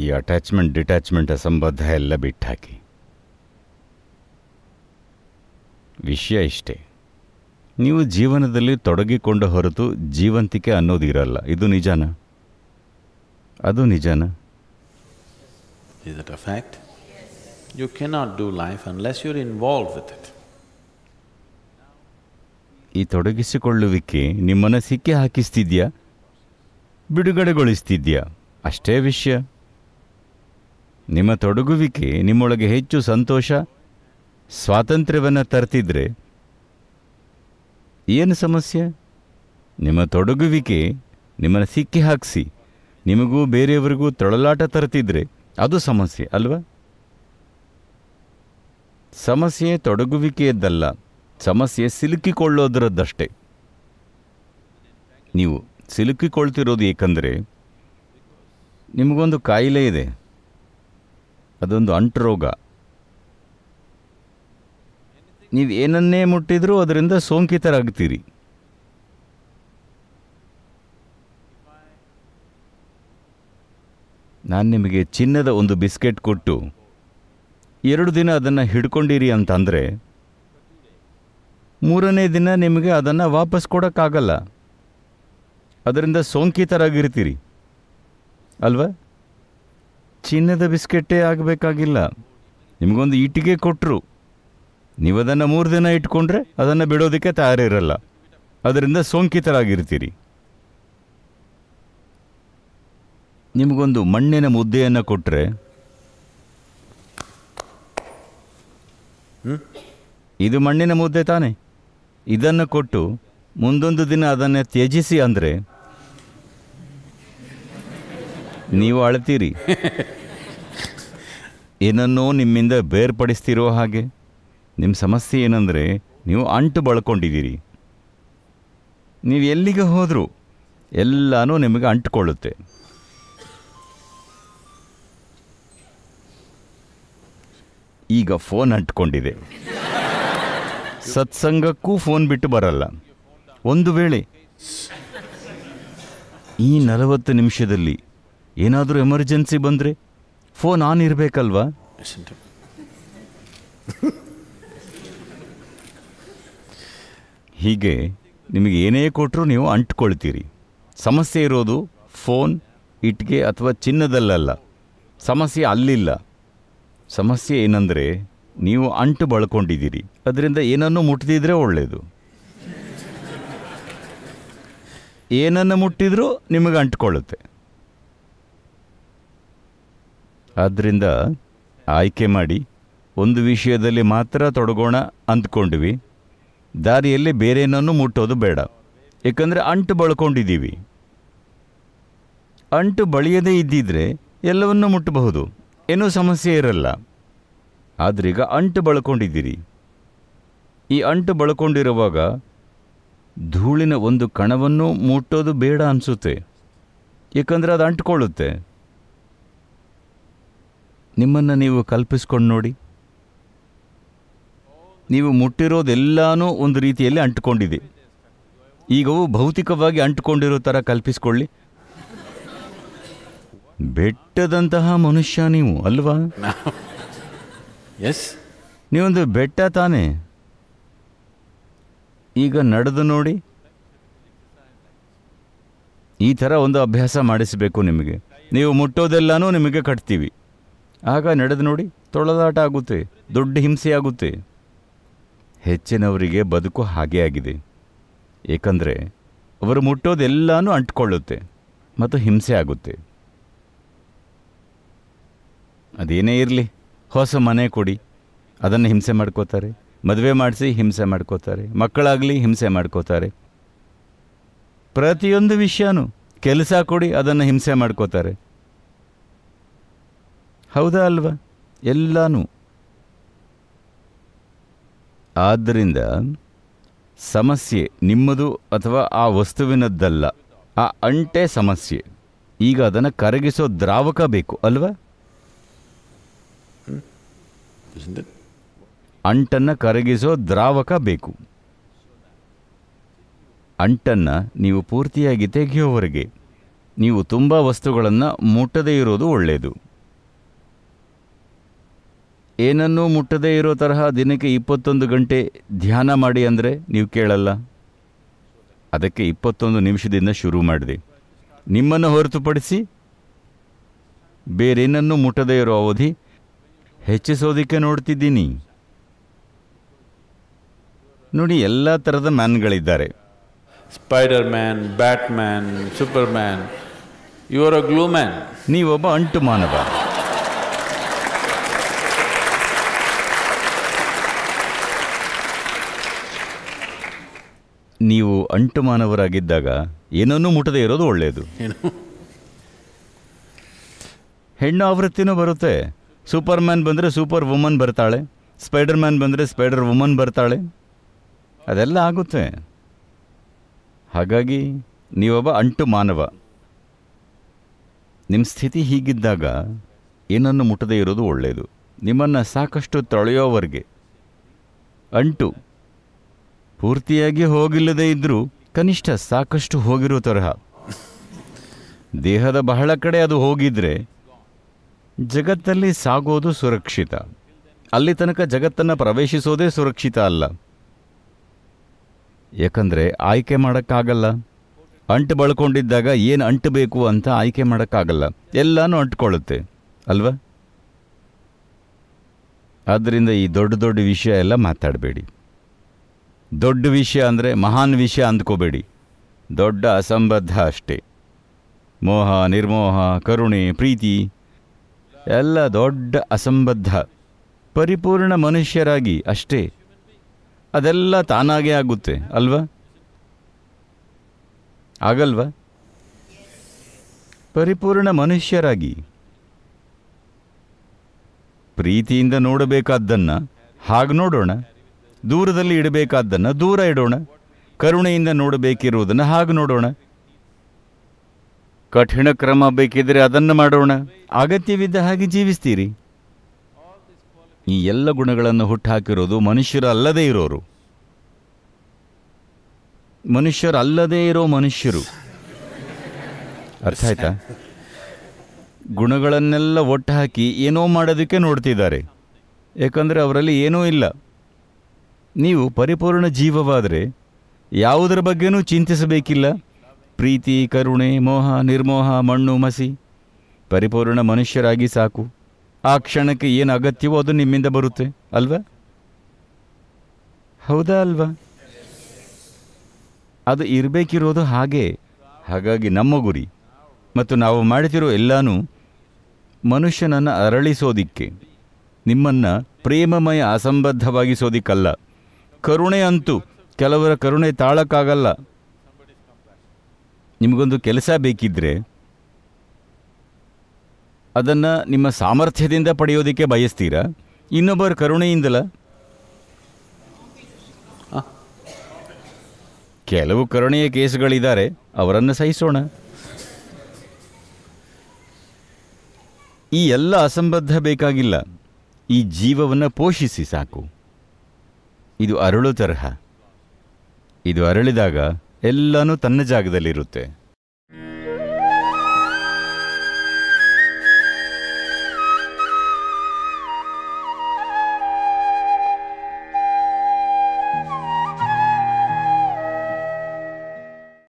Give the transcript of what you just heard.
ಈ attachment detachment ಸಂಬಂಧ ಎಲ್ಲ ಬಿಟ್ಟು ಹಾಕಿ ವಿಷಯ ಇಷ್ಟೇ ನೀವು ಜೀವನದಲ್ಲಿ ತೊಡಗಿಕೊಂಡ ಹೊರತು ಜೀವಂತಿಕೆ ಅನ್ನೋದಿರಲ್ಲ ಇದು ನಿಜಾನ ಅದು ನಿಜಾನ you cannot do life unless you're involve with it ಈ ತೊಡಗಿಸಿಕೊಳ್ಳುವಿಕೆ ನಿಮ್ಮನ್ನು ಸಿಕ್ಕಿ ಹಾಕಿಸ್ತಿದ್ಯಾ ಬಿಡುಗಡೆಗೊಳಿಸ್ತಿದ್ಯಾ ಅಷ್ಟೇ ವಿಷಯ ನಿಮ್ಮ ತೊಡಗುವಿಕೆ ನಿಮ್ಮೊಳಗೆ ಹೆಚ್ಚು ಸಂತೋಷ ಸ್ವಾತಂತ್ರ್ಯವನ್ನು ತರ್ತಿದ್ರೆ ಏನು ಸಮಸ್ಯೆ ನಿಮ್ಮ ತೊಡಗುವಿಕೆ ನಿಮ್ಮನ್ನು ಸಿಕ್ಕಿ ಹಾಕಿಸಿ ನಿಮಗೂ ಬೇರೆಯವರಿಗೂ ತೊಳಲಾಟ ತರ್ತಿದ್ರೆ ಅದು ಸಮಸ್ಯೆ ಅಲ್ವಾ ಸಮಸ್ಯೆ ತೊಡಗುವಿಕೆಯದ್ದಲ್ಲ ಸಮಸ್ಯೆ ಸಿಲುಕಿಕೊಳ್ಳೋದರದ್ದಷ್ಟೇ ನೀವು ಸಿಲುಕಿಕೊಳ್ತಿರೋದು ಏಕೆಂದರೆ ನಿಮಗೊಂದು ಕಾಯಿಲೆ ಇದೆ ಅದೊಂದು ಅಂಟ್ರೋಗ ನೀವು ಏನನ್ನೇ ಮುಟ್ಟಿದ್ರೂ ಅದರಿಂದ ಸೋಂಕಿತರಾಗ್ತೀರಿ ನಾನು ನಿಮಗೆ ಚಿನ್ನದ ಒಂದು ಬಿಸ್ಕೆಟ್ ಕೊಟ್ಟು ಎರಡು ದಿನ ಅದನ್ನು ಹಿಡ್ಕೊಂಡಿರಿ ಅಂತಂದರೆ ಮೂರನೇ ದಿನ ನಿಮಗೆ ಅದನ್ನು ವಾಪಸ್ ಕೊಡೋಕ್ಕಾಗಲ್ಲ ಅದರಿಂದ ಸೋಂಕಿತರಾಗಿರ್ತೀರಿ ಅಲ್ವಾ ಚಿನ್ನದ ಬಿಸ್ಕೆಟ್ಟೇ ಆಗಬೇಕಾಗಿಲ್ಲ ನಿಮಗೊಂದು ಇಟ್ಟಿಗೆ ಕೊಟ್ಟರು ನೀವು ಅದನ್ನು ಮೂರು ದಿನ ಇಟ್ಕೊಂಡ್ರೆ ಅದನ್ನು ಬಿಡೋದಕ್ಕೆ ತಯಾರಿರಲ್ಲ ಅದರಿಂದ ಸೋಂಕಿತರಾಗಿರ್ತೀರಿ ನಿಮಗೊಂದು ಮಣ್ಣಿನ ಮುದ್ದೆಯನ್ನು ಕೊಟ್ಟರೆ ಇದು ಮಣ್ಣಿನ ಮುದ್ದೆ ತಾನೇ ಇದನ್ನು ಕೊಟ್ಟು ಮುಂದೊಂದು ದಿನ ಅದನ್ನು ತ್ಯಜಿಸಿ ಅಂದರೆ ನೀವು ಅಳ್ತೀರಿ ಏನನ್ನೋ ನಿಮ್ಮಿಂದ ಬೇರ್ಪಡಿಸ್ತಿರೋ ಹಾಗೆ ನಿಮ್ಮ ಸಮಸ್ಯೆ ಏನಂದರೆ ನೀವು ಅಂಟು ಬಳ್ಕೊಂಡಿದ್ದೀರಿ ನೀವು ಎಲ್ಲಿಗೆ ಹೋದರೂ ಎಲ್ಲನೂ ನಿಮಗೆ ಅಂಟುಕೊಳ್ಳುತ್ತೆ ಈಗ ಫೋನ್ ಅಂಟ್ಕೊಂಡಿದೆ ಸತ್ಸಂಗಕ್ಕೂ ಫೋನ್ ಬಿಟ್ಟು ಬರಲ್ಲ ಒಂದು ವೇಳೆ ಈ ನಲವತ್ತು ನಿಮಿಷದಲ್ಲಿ ಏನಾದರೂ ಎಮರ್ಜೆನ್ಸಿ ಬಂದರೆ ಫೋನ್ ಆನ್ ಇರಬೇಕಲ್ವಾ ಹೀಗೆ ನಿಮಗೆ ಏನೇ ಕೊಟ್ಟರೂ ನೀವು ಅಂಟ್ಕೊಳ್ತೀರಿ ಸಮಸ್ಯೆ ಇರೋದು ಫೋನ್ ಇಟ್ಗೆ ಅಥವಾ ಚಿನ್ನದಲ್ಲಲ್ಲ ಸಮಸ್ಯೆ ಅಲ್ಲಿಲ್ಲ ಸಮಸ್ಯೆ ಏನಂದರೆ ನೀವು ಅಂಟು ಬಳ್ಕೊಂಡಿದ್ದೀರಿ ಅದರಿಂದ ಏನನ್ನು ಮುಟ್ಟದಿದ್ರೆ ಒಳ್ಳೆಯದು ಏನನ್ನು ಮುಟ್ಟಿದ್ರೂ ನಿಮಗೆ ಅಂಟ್ಕೊಳ್ಳುತ್ತೆ ಆದ್ದರಿಂದ ಆಯ್ಕೆ ಮಾಡಿ ಒಂದು ವಿಷಯದಲ್ಲಿ ಮಾತ್ರ ತೊಡಗೋಣ ಅಂದ್ಕೊಂಡ್ವಿ ದಾರಿಯಲ್ಲಿ ಬೇರೇನನ್ನು ಮುಟ್ಟೋದು ಬೇಡ ಏಕೆಂದರೆ ಅಂಟು ಬಳ್ಕೊಂಡಿದ್ದೀವಿ ಅಂಟು ಬಳಿಯದೇ ಇದ್ದಿದ್ರೆ ಎಲ್ಲವನ್ನೂ ಮುಟ್ಟಬಹುದು ಏನೂ ಸಮಸ್ಯೆ ಇರಲ್ಲ ಆದ್ರೀಗ ಅಂಟು ಬಳ್ಕೊಂಡಿದ್ದೀರಿ ಈ ಅಂಟು ಬಳ್ಕೊಂಡಿರುವಾಗ ಧೂಳಿನ ಒಂದು ಕಣವನ್ನು ಮುಟ್ಟೋದು ಬೇಡ ಅನಿಸುತ್ತೆ ಏಕೆಂದರೆ ಅದು ಅಂಟ್ಕೊಳ್ಳುತ್ತೆ ನಿಮ್ಮನ್ನು ನೀವು ಕಲ್ಪಿಸ್ಕೊಂಡು ನೋಡಿ ನೀವು ಮುಟ್ಟಿರೋದೆಲ್ಲನೂ ಒಂದು ರೀತಿಯಲ್ಲಿ ಅಂಟ್ಕೊಂಡಿದೆ ಈಗವು ಭೌತಿಕವಾಗಿ ಅಂಟ್ಕೊಂಡಿರೋ ಥರ ಕಲ್ಪಿಸ್ಕೊಳ್ಳಿ ಬೆಟ್ಟದಂತಹ ಮನುಷ್ಯ ನೀವು ಅಲ್ವಾ ಎಸ್ ನೀವೊಂದು ಬೆಟ್ಟ ತಾನೇ ಈಗ ನಡೆದು ನೋಡಿ ಈ ಥರ ಒಂದು ಅಭ್ಯಾಸ ಮಾಡಿಸಬೇಕು ನಿಮಗೆ ನೀವು ಮುಟ್ಟೋದೆಲ್ಲನೂ ನಿಮಗೆ ಕಟ್ತೀವಿ ಆಗ ನಡೆದು ನೋಡಿ ತೊಳೆದಾಟ ಆಗುತ್ತೆ ದೊಡ್ಡ ಹಿಂಸೆಯಾಗುತ್ತೆ ಹೆಚ್ಚಿನವರಿಗೆ ಬದುಕು ಹಾಗೆ ಆಗಿದೆ ಏಕೆಂದರೆ ಅವರು ಮುಟ್ಟೋದೆಲ್ಲಾನು ಅಂಟ್ಕೊಳ್ಳುತ್ತೆ ಮತ್ತು ಹಿಂಸೆ ಆಗುತ್ತೆ ಅದೇನೇ ಇರಲಿ ಹೊಸ ಮನೆ ಕೊಡಿ ಅದನ್ನು ಹಿಂಸೆ ಮಾಡ್ಕೋತಾರೆ ಮದುವೆ ಮಾಡಿಸಿ ಹಿಂಸೆ ಮಾಡ್ಕೋತಾರೆ ಮಕ್ಕಳಾಗಲಿ ಹಿಂಸೆ ಮಾಡ್ಕೋತಾರೆ ಪ್ರತಿಯೊಂದು ವಿಷಯನೂ ಕೆಲಸ ಕೊಡಿ ಅದನ್ನು ಹಿಂಸೆ ಮಾಡ್ಕೋತಾರೆ ಹೌದಾ ಅಲ್ವಾ ಎಲ್ಲನೂ ಆದ್ದರಿಂದ ಸಮಸ್ಯೆ ನಿಮ್ಮದು ಅಥವಾ ಆ ವಸ್ತುವಿನದ್ದಲ್ಲ ಆ ಅಂಟೆ ಸಮಸ್ಯೆ ಈಗ ಅದನ್ನು ಕರಗಿಸೋ ದ್ರಾವಕ ಬೇಕು ಅಲ್ವಾ ಅಂಟನ್ನು ಕರಗಿಸೋ ದ್ರಾವಕ ಬೇಕು ಅಂಟನ್ನು ನೀವು ಪೂರ್ತಿಯಾಗಿ ತೆಗೆಯೋವರೆಗೆ ನೀವು ತುಂಬ ವಸ್ತುಗಳನ್ನು ಮುಟ್ಟದೇ ಇರೋದು ಒಳ್ಳೆಯದು ಏನನ್ನೂ ಮುಟ್ಟದೇ ಇರೋ ತರಹ ದಿನಕ್ಕೆ ಇಪ್ಪತ್ತೊಂದು ಗಂಟೆ ಧ್ಯಾನ ಮಾಡಿ ಅಂದರೆ ನೀವು ಕೇಳಲ್ಲ ಅದಕ್ಕೆ ಇಪ್ಪತ್ತೊಂದು ನಿಮಿಷದಿಂದ ಶುರು ಮಾಡಿದೆ ನಿಮ್ಮನ್ನು ಹೊರತುಪಡಿಸಿ ಬೇರೇನನ್ನೂ ಮುಟ್ಟದೇ ಇರೋ ಅವಧಿ ಹೆಚ್ಚಿಸೋದಕ್ಕೆ ನೋಡ್ತಿದ್ದೀನಿ ನೋಡಿ ಎಲ್ಲ ಥರದ ಮ್ಯಾನ್ಗಳಿದ್ದಾರೆ spider man bat man super man ಇವರ ಗ್ಲೂ ಮ್ಯಾನ್ ನೀವೊಬ್ಬ ಅಂಟು ಮಾನವ ಅಂಟು ಮಾನವರಾಗಿದ್ದಾಗ ಏನನ್ನೂ ಮುಟ್ಟದೇ ಇರೋದು ಒಳ್ಳೆಯದು ಹೆಣ್ಣು ಆವೃತ್ತಿನೂ ಬರುತ್ತೆ ಸೂಪರ್ ಮ್ಯಾನ್ ಬಂದರೆ ಸೂಪರ್ ವುಮನ್ ಬರ್ತಾಳೆ ಸ್ಪೈಡರ್ ಮ್ಯಾನ್ ಬಂದರೆ ಸ್ಪೈಡರ್ ವುಮನ್ ಬರ್ತಾಳೆ ಅದೆಲ್ಲ ಆಗುತ್ತೆ ಹಾಗಾಗಿ ನೀವೊಬ್ಬ ಅಂಟು ಮಾನವ ನಿಮ್ಮ ಸ್ಥಿತಿ ಹೀಗಿದ್ದಾಗ ಏನನ್ನು ಮುಟ್ಟದೇ ಇರೋದು ಒಳ್ಳೆಯದು ನಿಮ್ಮನ್ನು ಸಾಕಷ್ಟು ತೊಳೆಯೋವರೆಗೆ ಅಂಟು ಪೂರ್ತಿಯಾಗಿ ಹೋಗಿಲ್ಲದೆ ಇದ್ದರೂ ಕನಿಷ್ಠ ಸಾಕಷ್ಟು ಹೋಗಿರೋ ತರಹ ದೇಹದ ಬಹಳ ಕಡೆ ಅದು ಹೋಗಿದ್ರೆ ಜಗತ್ತಲ್ಲಿ ಸಾಗೋದು ಸುರಕ್ಷಿತ ಅಲ್ಲಿ ತನಕ ಜಗತ್ತನ್ನು ಪ್ರವೇಶಿಸೋದೇ ಸುರಕ್ಷಿತ ಅಲ್ಲ ಯಾಕಂದರೆ ಆಯ್ಕೆ ಮಾಡೋಕ್ಕಾಗಲ್ಲ ಅಂಟು ಬಳ್ಕೊಂಡಿದ್ದಾಗ ಏನು ಅಂಟು ಬೇಕು ಅಂತ ಆಯ್ಕೆ ಮಾಡೋಕ್ಕಾಗಲ್ಲ ಎಲ್ಲನೂ ಅಂಟ್ಕೊಳ್ಳುತ್ತೆ ಅಲ್ವಾ ಆದ್ದರಿಂದ ಈ ದೊಡ್ಡ ದೊಡ್ಡ ವಿಷಯ ಎಲ್ಲ ಮಾತಾಡಬೇಡಿ ದೊಡ್ಡ ವಿಷಯ ಅಂದರೆ ಮಹಾನ್ ವಿಷಯ ಅಂದ್ಕೋಬೇಡಿ ದೊಡ್ಡ ಅಸಂಬದ್ಧ ಅಷ್ಟೇ ಮೋಹ ನಿರ್ಮೋಹ ಕರುಣೆ ಪ್ರೀತಿ ಎಲ್ಲ ದೊಡ್ಡ ಅಸಂಬದ್ಧ ಪರಿಪೂರ್ಣ ಮನುಷ್ಯರಾಗಿ ಅಷ್ಟೇ ಅದೆಲ್ಲ ತಾನಾಗೇ ಆಗುತ್ತೆ ಅಲ್ವಾ ಆಗಲ್ವಾ ಪರಿಪೂರ್ಣ ಮನುಷ್ಯರಾಗಿ ಪ್ರೀತಿಯಿಂದ ನೋಡಬೇಕಾದ್ದನ್ನು ಹಾಗೆ ನೋಡೋಣ ದೂರದಲ್ಲಿ ಇಡಬೇಕಾದ್ದನ್ನು ದೂರ ಇಡೋಣ ಕರುಣೆಯಿಂದ ನೋಡಬೇಕಿರುವುದನ್ನು ಹಾಗೆ ನೋಡೋಣ ಕಠಿಣ ಕ್ರಮ ಬೇಕಿದ್ರೆ ಅದನ್ನು ಮಾಡೋಣ ಅಗತ್ಯವಿದ್ದ ಹಾಗೆ ಜೀವಿಸ್ತೀರಿ ಈ ಎಲ್ಲ ಗುಣಗಳನ್ನು ಹುಟ್ಟುಹಾಕಿರೋದು ಮನುಷ್ಯರಲ್ಲದೇ ಇರೋರು ಅಲ್ಲದೇ ಇರೋ ಮನುಷ್ಯರು ಅರ್ಥ ಆಯ್ತಾ ಗುಣಗಳನ್ನೆಲ್ಲ ಒಟ್ಟು ಹಾಕಿ ಏನೋ ಮಾಡೋದಕ್ಕೆ ನೋಡ್ತಿದ್ದಾರೆ ಯಾಕಂದರೆ ಅವರಲ್ಲಿ ಏನೂ ಇಲ್ಲ ನೀವು ಪರಿಪೂರ್ಣ ಜೀವವಾದರೆ ಯಾವುದರ ಬಗ್ಗೆನೂ ಚಿಂತಿಸಬೇಕಿಲ್ಲ ಪ್ರೀತಿ ಕರುಣೆ ಮೋಹ ನಿರ್ಮೋಹ ಮಣ್ಣು ಮಸಿ ಪರಿಪೂರ್ಣ ಮನುಷ್ಯರಾಗಿ ಸಾಕು ಆ ಕ್ಷಣಕ್ಕೆ ಏನು ಅಗತ್ಯವೋ ಅದು ನಿಮ್ಮಿಂದ ಬರುತ್ತೆ ಅಲ್ವಾ ಹೌದಾ ಅಲ್ವಾ ಅದು ಇರಬೇಕಿರೋದು ಹಾಗೆ ಹಾಗಾಗಿ ನಮ್ಮ ಗುರಿ ಮತ್ತು ನಾವು ಮಾಡುತ್ತಿರೋ ಎಲ್ಲನೂ ಮನುಷ್ಯನನ್ನು ಅರಳಿಸೋದಿಕ್ಕೆ ನಿಮ್ಮನ್ನು ಪ್ರೇಮಮಯ ಅಸಂಬದ್ಧವಾಗಿಸೋದಿಕ್ಕಲ್ಲ ಕರುಣೆ ಅಂತೂ ಕೆಲವರ ಕರುಣೆ ತಾಳಕ್ಕಾಗಲ್ಲ ನಿಮಗೊಂದು ಕೆಲಸ ಬೇಕಿದ್ರೆ ಅದನ್ನು ನಿಮ್ಮ ಸಾಮರ್ಥ್ಯದಿಂದ ಪಡೆಯೋದಕ್ಕೆ ಬಯಸ್ತೀರಾ ಇನ್ನೊಬ್ಬರ ಕರುಣೆಯಿಂದಲ ಕೆಲವು ಕರುಣೆಯ ಕೇಸುಗಳಿದ್ದಾರೆ ಅವರನ್ನು ಸಹಿಸೋಣ ಈ ಎಲ್ಲ ಅಸಂಬದ್ಧ ಬೇಕಾಗಿಲ್ಲ ಈ ಜೀವವನ್ನು ಪೋಷಿಸಿ ಸಾಕು ಇದು ಅರಳು ತರಹ ಇದು ಅರಳಿದಾಗ ಎಲ್ಲನೂ ತನ್ನ ಜಾಗದಲ್ಲಿರುತ್ತೆ